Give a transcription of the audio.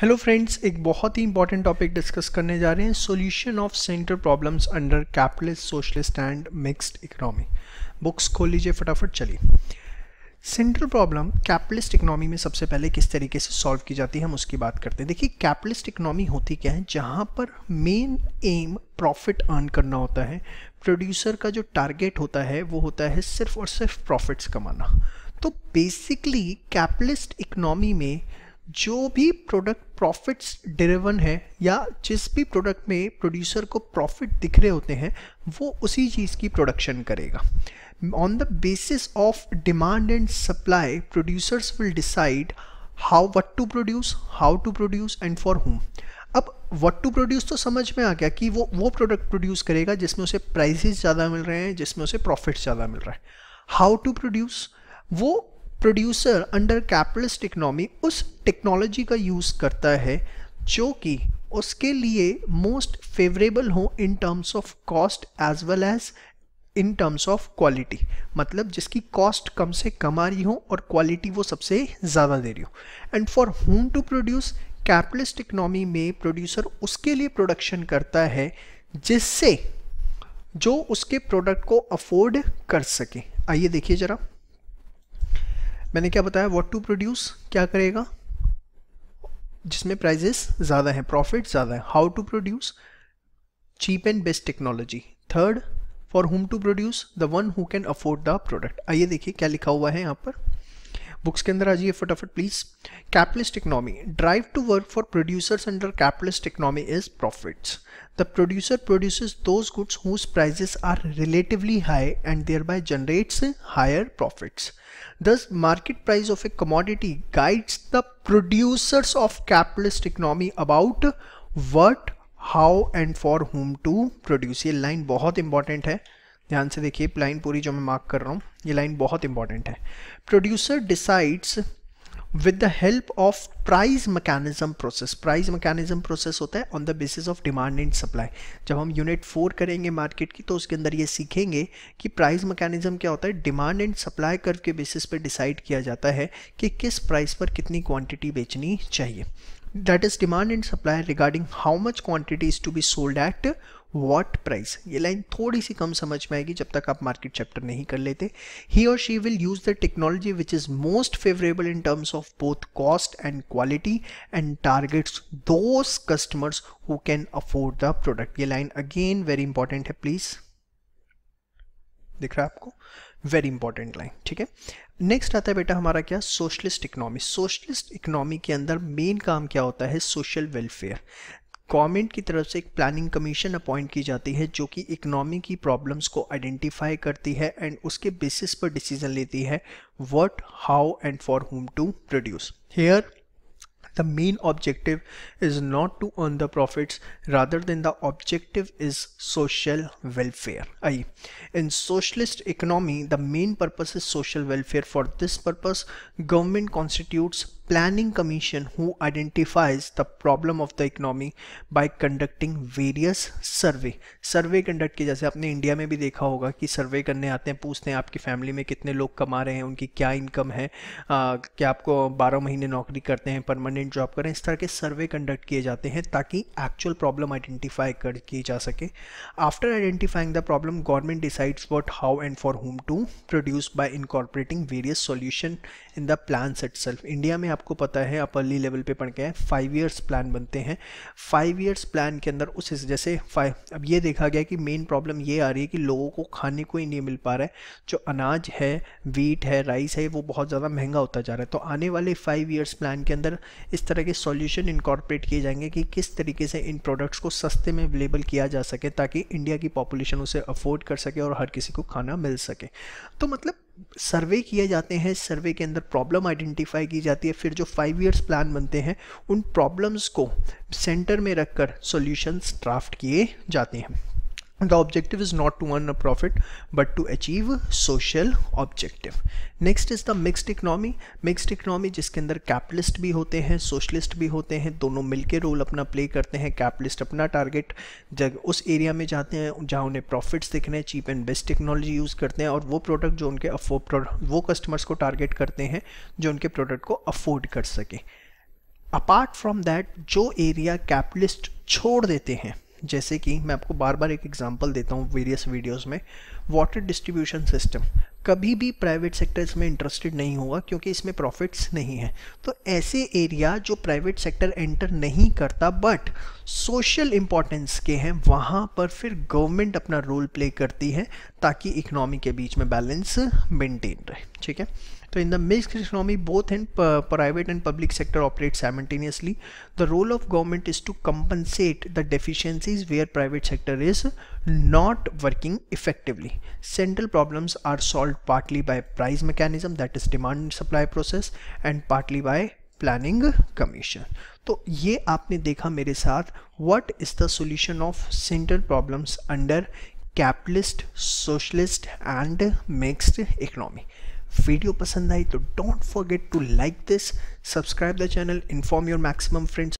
hello friends एक बहुत ही important topic discuss करने जा रहे हैं solution of central problems under capitalist socialist and mixed economy books खोल लीजिए फटाफट चलिए सेंट्रल प्रॉब्लम कैपिटलिस्ट इकोनॉमी में सबसे पहले किस तरीके से सॉल्व की जाती है हम उसकी बात करते हैं देखिए कैपिटलिस्ट इकोनॉमी होती क्या है जहाँ पर मेन एम प्रॉफिट अर्न करना होता है प्रोड्यूसर का जो टारगेट होता है वो होता है सिर्फ और सिर्फ प्रॉफिट्स कमाना तो बेसिकली कैपिटलिस्ट इकोनॉमी में जो भी प्रोडक्ट प्रॉफिट्स ड्रिवन है या जिस भी प्रोडक्ट में प्रोड्यूसर को प्रॉफिट दिख रहे होते हैं वो उसी चीज़ की प्रोडक्शन करेगा on the basis of demand and supply producers will decide how what to produce how to produce and for whom अब वट टू प्रोड्यूस तो समझ में आ गया कि वो वो प्रोडक्ट प्रोड्यूस करेगा जिसमें उसे प्राइजेस ज़्यादा मिल रहे हैं जिसमें उसे प्रॉफिट ज़्यादा मिल रहा है हाउ टू प्रोड्यूस वो प्रोड्यूसर अंडर कैपिटलिस्ट इकनॉमी उस टेक्नोलॉजी का यूज़ करता है जो कि उसके लिए मोस्ट फेवरेबल हो in terms of cost as well as in terms of quality मतलब जिसकी कॉस्ट कम से कम आ रही हो और क्वालिटी वो सबसे ज़्यादा दे रही हो and for whom to produce capitalist economy में प्रोड्यूसर उसके लिए प्रोडक्शन करता है जिससे जो उसके प्रोडक्ट को अफोर्ड कर सके आइए देखिए ज़रा मैंने क्या बताया व्हाट टू प्रोड्यूस क्या करेगा जिसमें प्राइजेस ज़्यादा हैं प्रॉफिट ज़्यादा है how to produce cheap and best technology third for whom to produce the one who can afford the product आइए देखिए क्या लिखा हुआ है यहाँ पर बुक्स के अंदर आ जाइए फटाफट please capitalist economy drive to work for producers under capitalist economy is profits the producer produces those goods whose prices are relatively high and thereby generates higher profits thus market price of a commodity guides the producers of capitalist economy about what how and for whom to produce ये line बहुत important है ध्यान से देखिए line पूरी जो मैं mark कर रहा हूँ ये लाइन बहुत इंपॉर्टेंट है producer decides with the help of price mechanism process price mechanism process होता है on the basis of demand and supply जब हम यूनिट फोर करेंगे मार्केट की तो उसके अंदर ये सीखेंगे कि प्राइस मैकेनिज्म क्या होता है डिमांड एंड सप्लाई कर्व के बेसिस पे डिसाइड किया जाता है कि किस प्राइस पर कितनी क्वांटिटी बेचनी चाहिए that is demand and supply regarding how much quantity is to be sold at what price ये लाइन थोड़ी सी कम समझ में आएगी जब तक आप मार्केट चैप्टर नहीं कर लेते ही और she will use the technology which is most favourable in terms of both cost and quality and targets those customers who can afford the product ये लाइन अगेन वेरी इंपॉर्टेंट है please दिख रहा है आपको वेरी इंपॉर्टेंट लाइन ठीक है next आता है बेटा हमारा क्या सोशलिस्ट इकोनॉमी सोशलिस्ट इकोनॉमी के अंदर मेन काम क्या होता है सोशल वेलफेयर गवर्नमेंट की तरफ से एक प्लानिंग कमीशन अपॉइंट की जाती है जो कि इकोनॉमी की प्रॉब्लम्स को आइडेंटिफाई करती है एंड उसके बेसिस पर डिसीजन लेती है what how and for whom to produce here the main objective is not to earn the profits rather than the objective is social welfare I in socialist economy the main purpose is social welfare for this purpose government constitutes planning commission who identifies the problem of the economy by conducting various survey survey conduct किए जैसे आपने India में भी देखा होगा कि सर्वे करने आते हैं पूछते हैं आपकी फैमिली में कितने लोग कमा रहे हैं उनकी क्या इनकम है आ, क्या आपको 12 महीने नौकरी करते हैं परमानेंट जॉब करें इस तरह के सर्वे कंडक्ट किए जाते हैं ताकि एक्चुअल प्रॉब्लम आइडेंटिफाई कर की जा सके after identifying the problem government decides what how and for whom to produce by incorporating various solution in the plans it India में आपको पता है आप अर्ली लेवल पे पढ़ के हैं फाइव ईयर्स प्लान बनते हैं फाइव ईयर्स प्लान के अंदर उस जैसे फाइव अब ये देखा गया कि मेन प्रॉब्लम ये आ रही है कि लोगों को खाने को ही नहीं मिल पा रहा है जो अनाज है वीट है राइस है वो बहुत ज़्यादा महंगा होता जा रहा है तो आने वाले फाइव ईयर्स प्लान के अंदर इस तरह के सॉल्यूशन इनकॉर्पोरेट किए जाएंगे कि किस तरीके से इन प्रोडक्ट्स को सस्ते में अवेलेबल किया जा सके ताकि इंडिया की पॉपुलेशन उसे अफोर्ड कर सके और हर किसी को खाना मिल सके तो मतलब सर्वे किए जाते हैं सर्वे के अंदर प्रॉब्लम आइडेंटिफाई की जाती है फिर जो फाइव ईयर्स प्लान बनते हैं उन प्रॉब्लम्स को सेंटर में रखकर सॉल्यूशंस ड्राफ्ट किए जाते हैं the objective is not to earn a profit but to achieve social objective next is the mixed economy mixed economy जिसके अंदर कैपिटलिस्ट भी होते हैं सोशलिस्ट भी होते हैं दोनों मिलके रोल अपना प्ले करते हैं कैपिटलिस्ट अपना टारगेट जब उस एरिया में जाते हैं जहाँ उन्हें प्रॉफिट्स दिख रहे हैं cheap and best technology use करते हैं और वो प्रोडक्ट जो उनके अफोर्ड वो कस्टमर्स को टारगेट करते हैं जो उनके प्रोडक्ट को अफोर्ड कर सकें अपार्ट फ्रॉम दैट जो एरिया कैपिटलिस्ट छोड़ देते हैं जैसे कि मैं आपको बार बार एक एग्जांपल देता हूँ वेरियस वीडियोस में वाटर डिस्ट्रीब्यूशन सिस्टम कभी भी प्राइवेट सेक्टर इसमें इंटरेस्टेड नहीं होगा क्योंकि इसमें प्रॉफिट्स नहीं है तो ऐसे एरिया जो प्राइवेट सेक्टर एंटर नहीं करता बट सोशल इम्पॉर्टेंस के हैं वहाँ पर फिर गवर्नमेंट अपना रोल प्ले करती है ताकि इकनॉमी के बीच में बैलेंस मेंटेन रहे ठीक है तो in the mixed economy both and private and public sector operate simultaneously the role of government is to compensate the deficiencies where private sector is not working effectively central problem are solved partly by price mechanism that is demand supply process and partly by planning commission तो ये आपने देखा मेरे साथ what is the solution of central problems under capitalist socialist and mixed economy video पसंद आई तो don't forget to like this subscribe the channel inform your maximum friends